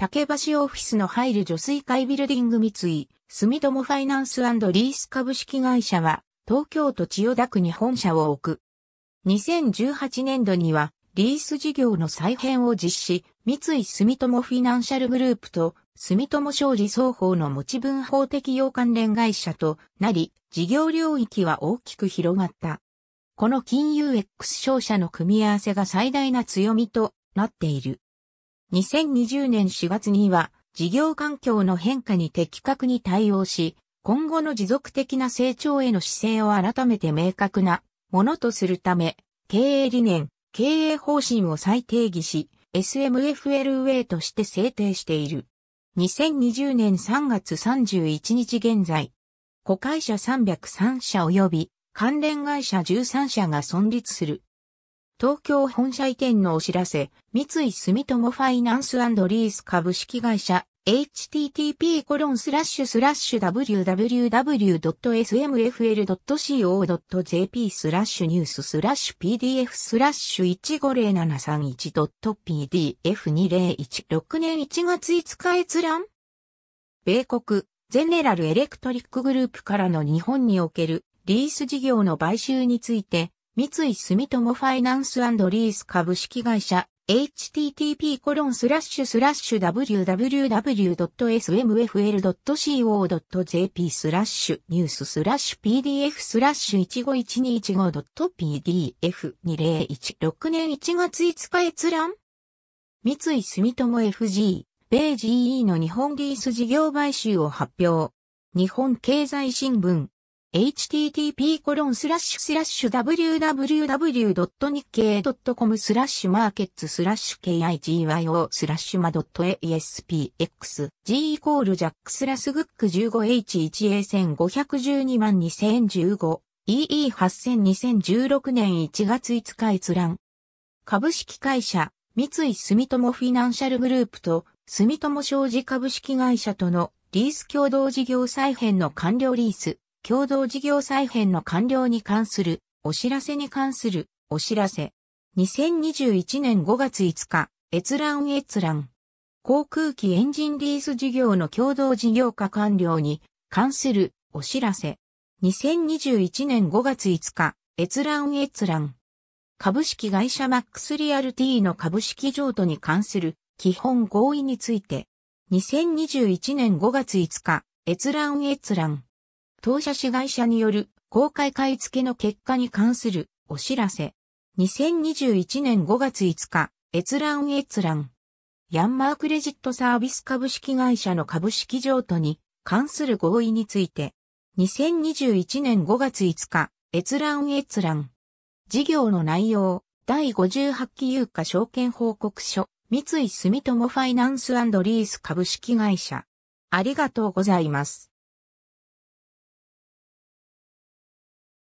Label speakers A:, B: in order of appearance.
A: 竹橋オフィスの入る女水会ビルディング三井、住友ファイナンスリース株式会社は、東京都千代田区に本社を置く。2018年度には、リース事業の再編を実施、三井住友フィナンシャルグループと、住友商事双方の持ち分法適用関連会社となり、事業領域は大きく広がった。この金融 X 商社の組み合わせが最大な強みとなっている。2020年4月には事業環境の変化に的確に対応し、今後の持続的な成長への姿勢を改めて明確なものとするため、経営理念、経営方針を再定義し、s m f l ウェイとして制定している。2020年3月31日現在、子会社303社及び関連会社13社が存立する東京本社移転のお知らせ、三井住友ファイナンスリース株式会社、http コロンスラッシュスラッシュ www.smfl.co.jp スラッシュニューススラッシュ pdf スラッシュ 150731.pdf2016 年1月5日閲覧米国、ゼネラルエレクトリックグループからの日本におけるリース事業の買収について三井住友ファイナンスリース株式会社 http コロンスラッシュスラッシュ www.smfl.co.jp スラッシュニューススラッシュ pdf スラッシュ 151215.pdf2016 年1月5日閲覧三井住友 FG、米 GE の日本リース事業買収を発表。日本経済新聞。http://www.nikkei.com スラッシュマーケッツスラッシュ KIGYO スラッシュマドット AESPX G イコールジャックスラスグック 15H1A1512 万2015 EE8000-2016 年1月5日閲覧株式会社三井住友フィナンシャルグループと住友商事株式会社とのリース共同事業再編の完了リース共同事業再編の完了に関するお知らせに関するお知らせ。2021年5月5日、閲覧閲覧。航空機エンジンリース事業の共同事業化完了に関するお知らせ。2021年5月5日、閲覧閲覧。株式会社マックスリアルティの株式譲渡に関する基本合意について。2021年5月5日、閲覧閲覧。当社市会社による公開買い付けの結果に関するお知らせ。2021年5月5日、閲覧閲覧。ヤンマークレジットサービス株式会社の株式譲渡に関する合意について。2021年5月5日、閲覧閲覧。事業の内容、第58期有価証券報告書、三井住友ファイナンスリース株式会社。ありがとうございます。